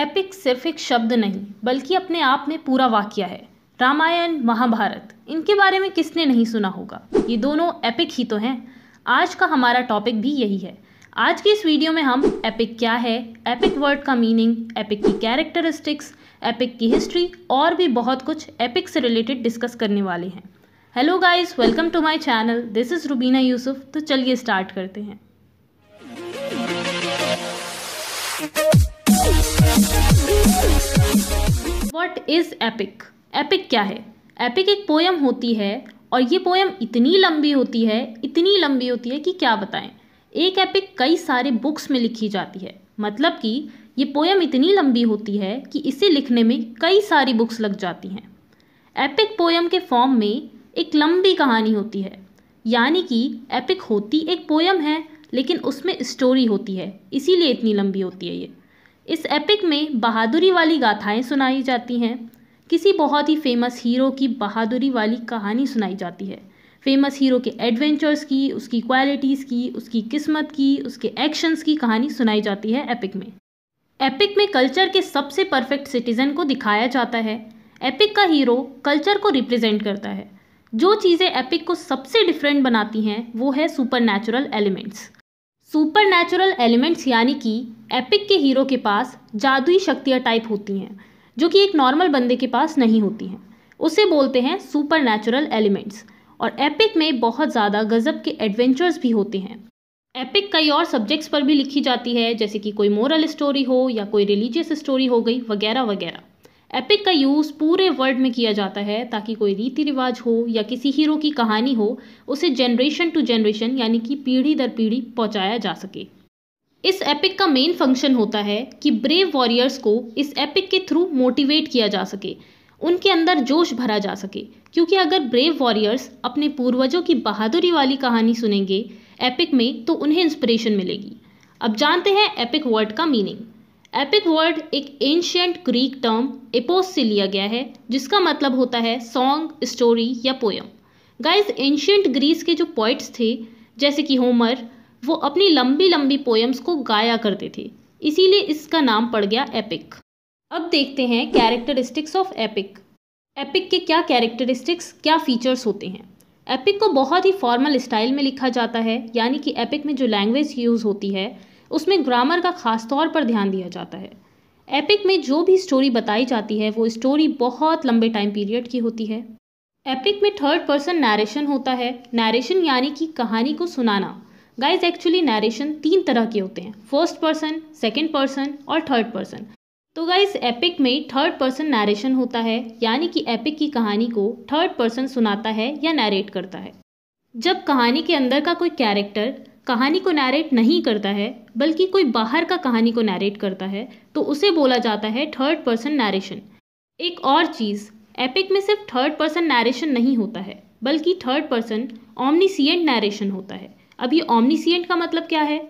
epic सिर्फ एक शब्द नहीं बल्कि अपने आप में पूरा वाक्य है रामायण महाभारत इनके बारे में किसने नहीं सुना होगा ये दोनों एपिक ही तो हैं आज का हमारा टॉपिक भी यही है आज की इस वीडियो में हम एपिक क्या है एपिक वर्ड का मीनिंग एपिक की कैरेक्टरिस्टिक्स एपिक की हिस्ट्री और भी बहुत कुछ एपिक से रिलेटेड डिस्कस करने वाले हैं hello guys welcome to my channel this is Rubina Yusuf तो चलिए स्टार्ट करते हैं वॉट इज़ एपिक एपिक क्या है एपिक एक पोयम होती है और ये पोयम इतनी लंबी होती है इतनी लंबी होती है कि क्या बताएं एक एपिक कई सारे बुक्स में लिखी जाती है मतलब कि ये पोयम इतनी लंबी होती है कि इसे लिखने में कई सारी बुक्स लग जाती हैं एपिक पोयम के फॉर्म में एक लंबी कहानी होती है यानी कि एपिक होती एक पोयम है लेकिन उसमें स्टोरी होती है इसीलिए इतनी लंबी होती है ये इस एपिक में बहादुरी वाली गाथाएं सुनाई जाती हैं किसी बहुत ही फेमस हीरो की बहादुरी वाली कहानी सुनाई जाती है फेमस हीरो के एडवेंचर्स की उसकी क्वालिटीज़ की उसकी किस्मत की उसके एक्शंस की कहानी सुनाई जाती है एपिक में एपिक में कल्चर के सबसे परफेक्ट सिटीज़न को दिखाया जाता है एपिक का हीरो कल्चर को रिप्रेजेंट करता है जो चीज़ें एपिक को सबसे डिफरेंट बनाती हैं वो है supernatural elements supernatural elements यानी कि एपिक के हीरो के पास जादुई शक्तियाँ टाइप होती हैं जो कि एक नॉर्मल बंदे के पास नहीं होती हैं उसे बोलते हैं सुपर नेचुरल एलिमेंट्स और एपिक में बहुत ज़्यादा गज़ब के एडवेंचर्स भी होते हैं एपिक कई और सब्जेक्ट्स पर भी लिखी जाती है जैसे कि कोई मोरल स्टोरी हो या कोई रिलीजियस स्टोरी हो गई वगैरह वगैरह एपिक का यूज़ पूरे वर्ल्ड में किया जाता है ताकि कोई रीति रिवाज हो या किसी हीरो की कहानी हो उसे जनरेशन टू जनरेशन यानी कि पीढ़ी दर पीढ़ी पहुंचाया जा सके इस एपिक का मेन फंक्शन होता है कि ब्रेव वॉरियर्स को इस एपिक के थ्रू मोटिवेट किया जा सके उनके अंदर जोश भरा जा सके क्योंकि अगर ब्रेव वॉरियर्स अपने पूर्वजों की बहादुरी वाली कहानी सुनेंगे एपिक में तो उन्हें इंस्पिरेशन मिलेगी अब जानते हैं एपिक वर्ड का मीनिंग एपिक वर्ड एक एंशियंट ग्रीक टर्म एपोस से लिया गया है जिसका मतलब होता है सॉन्ग स्टोरी या पोयम गाइस एंशियंट ग्रीस के जो पोइट्स थे जैसे कि होमर वो अपनी लंबी लंबी पोयम्स को गाया करते थे इसीलिए इसका नाम पड़ गया एपिक अब देखते हैं कैरेक्टरिस्टिक्स ऑफ एपिक एपिक के क्या कैरेक्टरिस्टिक्स क्या फीचर्स होते हैं एपिक को बहुत ही फॉर्मल स्टाइल में लिखा जाता है यानी कि एपिक में जो लैंग्वेज यूज़ होती है उसमें ग्रामर का ख़ास तौर पर ध्यान दिया जाता है एपिक में जो भी स्टोरी बताई जाती है वो स्टोरी बहुत लंबे टाइम पीरियड की होती है एपिक में थर्ड पर्सन नरेशन होता है नरेशन यानी कि कहानी को सुनाना गाइज एक्चुअली नरेशन तीन तरह के होते हैं फर्स्ट पर्सन सेकेंड पर्सन और थर्ड पर्सन तो गाइज एपिक में थर्ड पर्सन नरेशन होता है यानी कि एपिक की कहानी को थर्ड पर्सन सुनाता है या नरेट करता है जब कहानी के अंदर का कोई कैरेक्टर कहानी को नैरेट नहीं करता है बल्कि कोई बाहर का कहानी को नारेट करता है तो उसे बोला जाता है थर्ड पर्सन नारेशन एक और चीज़ एपिक में सिर्फ थर्ड पर्सन नारेशन नहीं होता है बल्कि थर्ड पर्सन ऑमनीसियंट नरेशन होता है अब ये ऑमनीसियंट का मतलब क्या है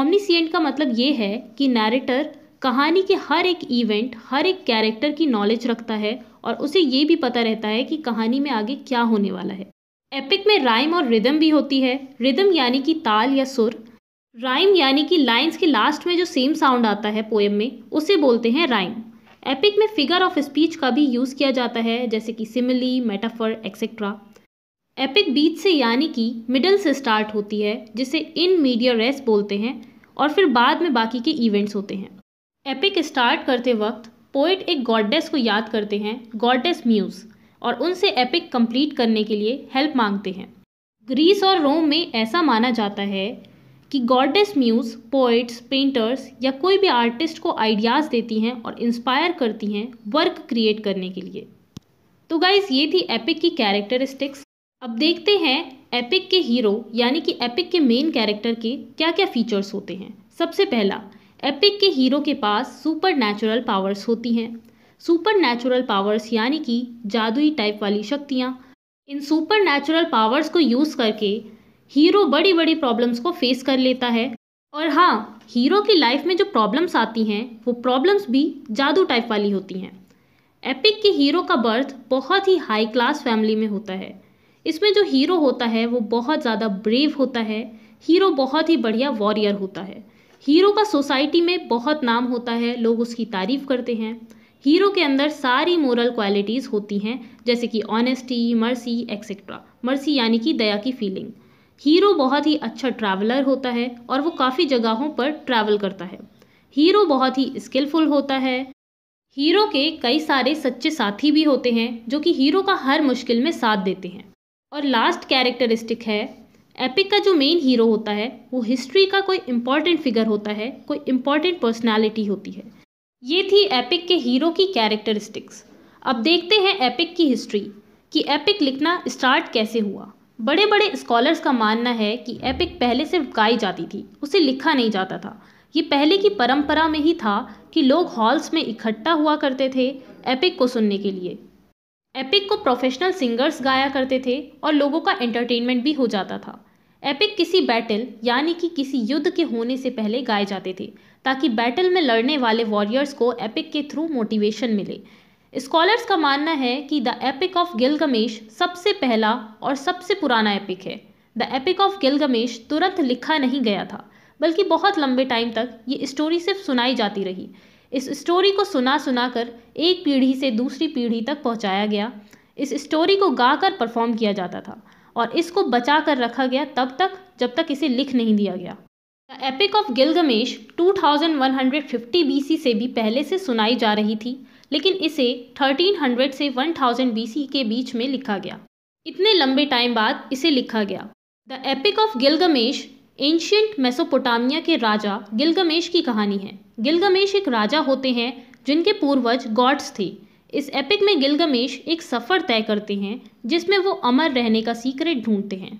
ऑमनीसियंट का मतलब ये है कि नारेटर कहानी के हर एक इवेंट हर एक कैरेक्टर की नॉलेज रखता है और उसे ये भी पता रहता है कि कहानी में आगे क्या होने वाला है एपिक में राइम और रिदम भी होती है रिदम यानी कि ताल या सुर राइम यानी कि लाइंस के लास्ट में जो सेम साउंड आता है पोएम में उसे बोलते हैं राइम एपिक में फिगर ऑफ स्पीच का भी यूज़ किया जाता है जैसे कि सिमिली मेटाफर एक्सेट्रा एपिक बीच से यानी कि मिडल से स्टार्ट होती है जिसे इन मीडिया रेस बोलते हैं और फिर बाद में बाकी के इवेंट्स होते हैं एपिक स्टार्ट करते वक्त पोइट एक गॉडेस को याद करते हैं गॉडेस म्यूज़ और उनसे एपिक कंप्लीट करने के लिए हेल्प मांगते हैं ग्रीस और रोम में ऐसा माना जाता है कि गॉडेस म्यूज पोइट्स पेंटर्स या कोई भी आर्टिस्ट को आइडियाज़ देती हैं और इंस्पायर करती हैं वर्क क्रिएट करने के लिए तो गाइज ये थी एपिक की कैरेक्टरिस्टिक्स अब देखते हैं एपिक के हीरो यानी कि एपिक के मेन कैरेक्टर के क्या क्या फीचर्स होते हैं सबसे पहला एपिक के हीरो के पास सुपर नेचुरल पावर्स होती हैं सुपर नेचुरल पावर्स यानी कि जादुई टाइप वाली शक्तियाँ इन सुपर नेचुरल पावर्स को यूज़ करके हीरो बड़ी बड़ी प्रॉब्लम्स को फेस कर लेता है और हाँ हीरो की लाइफ में जो प्रॉब्लम्स आती हैं वो प्रॉब्लम्स भी जादू टाइप वाली होती हैं एपिक के हीरो का बर्थ बहुत ही हाई क्लास फैमिली में होता है इसमें जो हीरो होता है वो बहुत ज़्यादा ब्रेव होता है हीरो बहुत ही बढ़िया वॉरियर होता है हीरो का सोसाइटी में बहुत नाम होता है लोग उसकी तारीफ़ करते हैं हीरो के अंदर सारी मोरल क्वालिटीज़ होती हैं जैसे कि ऑनेस्टी मर्सी एक्सेट्रा मर्सी यानी कि दया की फीलिंग हीरो बहुत ही अच्छा ट्रैवलर होता है और वो काफ़ी जगहों पर ट्रैवल करता है हीरो बहुत ही स्किलफुल होता है हीरो के कई सारे सच्चे साथी भी होते हैं जो कि हीरो का हर मुश्किल में साथ देते हैं और लास्ट कैरेक्टरिस्टिक है एपिक का जो मेन हीरो होता है वो हिस्ट्री का कोई इम्पॉर्टेंट फिगर होता है कोई इम्पॉर्टेंट पर्सनैलिटी होती है ये थी एपिक के हीरो की कैरेक्टरिस्टिक्स अब देखते हैं एपिक की हिस्ट्री कि एपिक लिखना स्टार्ट कैसे हुआ बड़े बड़े स्कॉलर्स का मानना है कि एपिक पहले सिर्फ गाई जाती थी उसे लिखा नहीं जाता था ये पहले की परंपरा में ही था कि लोग हॉल्स में इकट्ठा हुआ करते थे एपिक को सुनने के लिए एपिक को प्रोफेशनल सिंगर्स गाया करते थे और लोगों का एंटरटेनमेंट भी हो जाता था एपिक किसी बैटल यानी कि किसी युद्ध के होने से पहले गाए जाते थे ताकि बैटल में लड़ने वाले वॉरियर्स को एपिक के थ्रू मोटिवेशन मिले स्कॉलर्स का मानना है कि द एपिक ऑफ गिलगमेश सबसे पहला और सबसे पुराना एपिक है द एपिक ऑफ गिलगमेश तुरंत लिखा नहीं गया था बल्कि बहुत लंबे टाइम तक ये स्टोरी सिर्फ सुनाई जाती रही इस स्टोरी को सुना सुना कर एक पीढ़ी से दूसरी पीढ़ी तक पहुंचाया गया इस स्टोरी को गाकर परफॉर्म किया जाता था और इसको बचा कर रखा गया तब तक जब तक इसे लिख नहीं दिया गया the epic of Gilgamesh 2150 BC से भी पहले से सुनाई जा रही थी लेकिन इसे 1300 से 1000 बीसी के बीच में लिखा गया इतने लंबे टाइम बाद इसे लिखा गया the epic of Gilgamesh ancient Mesopotamia के राजा गिलगमेश की कहानी है गिलगमेश एक राजा होते हैं जिनके पूर्वज गॉड्स थे इस एपिक में गिलगमेश एक सफ़र तय करते हैं जिसमें वो अमर रहने का सीक्रेट ढूंढते हैं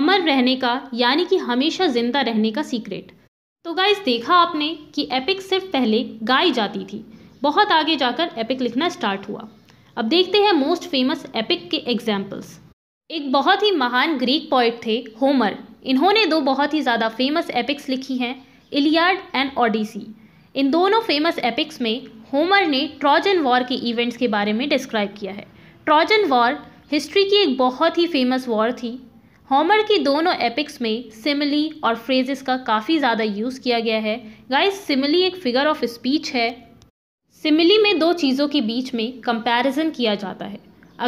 अमर रहने का यानी कि हमेशा ज़िंदा रहने का सीक्रेट तो गाइस देखा आपने कि एपिक सिर्फ पहले गाई जाती थी बहुत आगे जाकर एपिक लिखना स्टार्ट हुआ अब देखते हैं मोस्ट फेमस एपिक के एग्जाम्पल्स एक बहुत ही महान ग्रीक पॉइट थे होमर इन्होंने दो बहुत ही ज़्यादा फेमस एपिक्स लिखी हैं इलियाड एंड ओडिसी इन दोनों फेमस एपिक्स में होमर ने ट्रॉजन वॉर के इवेंट्स के बारे में डिस्क्राइब किया है ट्रॉजन वॉर हिस्ट्री की एक बहुत ही फेमस वॉर थी होमर की दोनों एपिक्स में सिमिली और फ्रेजेस का काफ़ी ज़्यादा यूज़ किया गया है गाइस सिमिली एक फिगर ऑफ स्पीच है सिमिली में दो चीज़ों के बीच में कंपैरिजन किया जाता है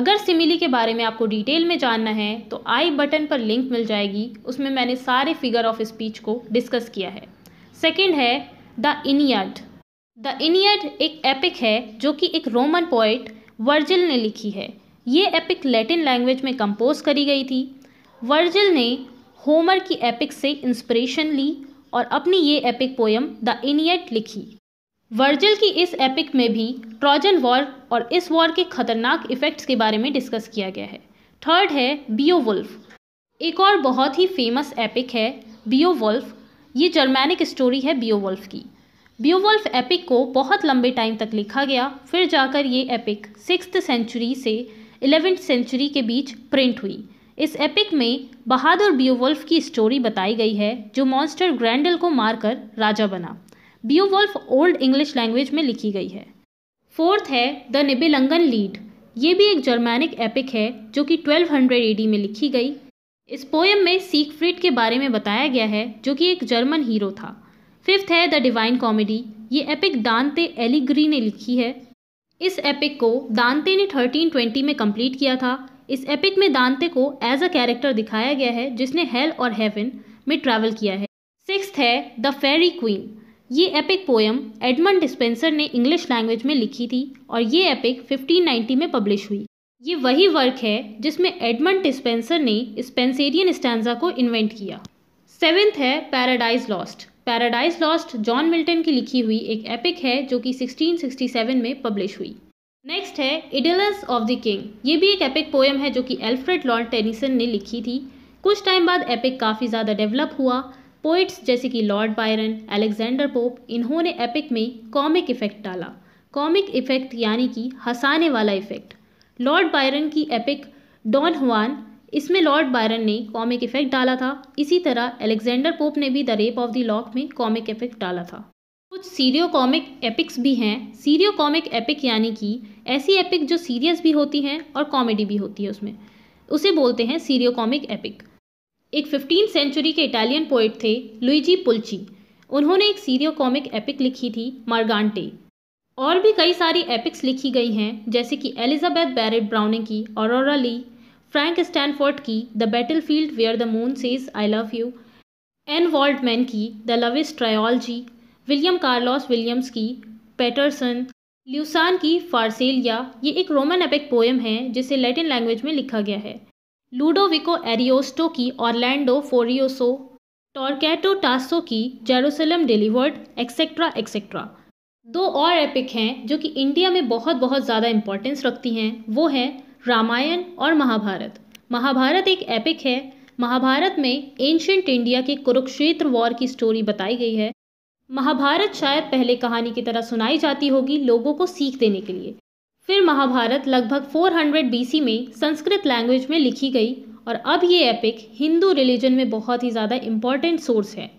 अगर सिमिली के बारे में आपको डिटेल में जानना है तो आई बटन पर लिंक मिल जाएगी उसमें मैंने सारे फिगर ऑफ स्पीच को डिस्कस किया है सेकेंड है द इनियड द इनियड एक एपिक है जो कि एक रोमन पोइट वर्जिल ने लिखी है ये एपिक लैटिन लैंग्वेज में कंपोज करी गई थी वर्जिल ने होमर की एपिक से इंस्पिरेशन ली और अपनी ये एपिक पोयम द इनियट लिखी वर्जिल की इस एपिक में भी ट्रॉजन वॉर और इस वॉर के खतरनाक इफेक्ट्स के बारे में डिस्कस किया गया है थर्ड है बियो वुल्फ एक और बहुत ही फेमस एपिक है बियो वुल्फ ये जर्मैनिक स्टोरी है बियो वुल्फ की ब्यूवल्फ एपिक को बहुत लंबे टाइम तक लिखा गया फिर जाकर ये एपिक सिक्स सेंचुरी से इलेवेंथ सेंचुरी के बीच प्रिंट हुई इस एपिक में बहादुर बियोवल्फ की स्टोरी बताई गई है जो मॉन्स्टर ग्रैंडल को मारकर राजा बना ब्यूवल्फ ओल्ड इंग्लिश लैंग्वेज में लिखी गई है फोर्थ है द निबिलंगन लीड ये भी एक जर्मैनिक एपिक है जो कि 1200 हंड्रेड में लिखी गई इस पोएम में सीकफ्रीड के बारे में बताया गया है जो कि एक जर्मन हीरो था फिफ्थ है द डिवाइन कॉमेडी ये एपिक दानते एलिग्री ने लिखी है इस एपिक को दानते ने 1320 में कंप्लीट किया था इस एपिक में दानते को एज अ कैरेक्टर दिखाया गया है जिसने हेल और हेवन में ट्रैवल किया है सिक्स है द फेरी क्वीन ये एपिक पोएम एडमंड डिस्पेंसर ने इंग्लिश लैंग्वेज में लिखी थी और ये एपिक 1590 में पब्लिश हुई ये वही वर्क है जिसमें एडमंड डिस्पेंसर ने स्पेंसेरियन स्टैंडा को इन्वेंट किया सेवेंथ है Paradise Lost Paradise Lost John Milton की लिखी हुई एक एपिक है जो कि 1667 में पब्लिश हुई नेक्स्ट है इडलस ऑफ द किंग ये भी एक एपिक पोएम है जो कि एल्फ्रेड लॉर्ड टेनिसन ने लिखी थी कुछ टाइम बाद एपिक काफ़ी ज़्यादा डेवलप हुआ पोइट्स जैसे कि लॉर्ड बायरन अलेक्जेंडर पोप इन्होंने एपिक में कॉमिक इफेक्ट डाला कॉमिक इफेक्ट यानी कि हंसाने वाला इफेक्ट लॉर्ड बायरन की एपिक डॉन हुआन इसमें लॉर्ड बायरन ने कॉमिक इफेक्ट डाला था इसी तरह एलेक्जेंडर पोप ने भी the rape of the lock में कॉमिक इफेक्ट डाला था कुछ सीरियो कॉमिक एपिक्स भी हैं सीरियो कॉमिक एपिक यानी कि ऐसी एपिक जो सीरियस भी होती हैं और कॉमेडी भी होती है उसमें उसे बोलते हैं सीरियो कॉमिक एपिक एक फिफ्टीन सेंचुरी के इटालियन पोइट थे लुइजी पुलची उन्होंने एक सीरियो कॉमिक एपिक लिखी थी मार्गान्टे और भी कई सारी एपिक्स लिखी गई हैं जैसे कि एलिजाबेथ बैरेट ब्राउनिंग की औररा ली फ्रैंक स्टैनफोर्ड की the battlefield where the moon says I love you Anne Waldman की the Iovis trilogy William Carlos Williams की पैटरसन ल्यूसान की फारसेलिया ये एक रोमन एपिक पोएम है जिसे Latin language में लिखा गया है लूडोविको एरियोस्टो की ऑर्लैंडो फोरियोसो टॉर्केटो टासो की जेरूसलम डिलीवर्ड एक्सेट्रा एक्सेट्रा दो और एपिक हैं जो कि इंडिया में बहुत बहुत ज़्यादा इंपॉर्टेंस रखती हैं वो हैं रामायण और महाभारत महाभारत एक एपिक है महाभारत में एंशंट इंडिया की कुरुक्षेत्र वॉर की स्टोरी बताई गई है महाभारत शायद पहले कहानी की तरह सुनाई जाती होगी लोगों को सीख देने के लिए फिर महाभारत लगभग 400 बीसी में संस्कृत लैंग्वेज में लिखी गई और अब ये एपिक हिंदू रिलीजन में बहुत ही ज़्यादा इम्पॉर्टेंट सोर्स है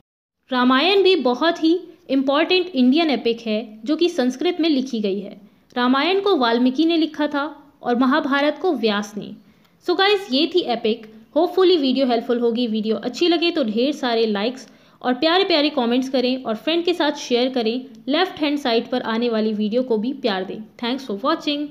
रामायण भी बहुत ही इम्पॉर्टेंट इंडियन एपिक है जो कि संस्कृत में लिखी गई है रामायण को वाल्मीकि ने लिखा था और महाभारत को व्यास ने सो so गाइज ये थी एपिक होपफुली वीडियो हेल्पफुल होगी वीडियो अच्छी लगे तो ढेर सारे लाइक्स और प्यारे प्यारे कमेंट्स करें और फ्रेंड के साथ शेयर करें लेफ्ट हैंड साइड पर आने वाली वीडियो को भी प्यार दें थैंक्स फॉर वॉचिंग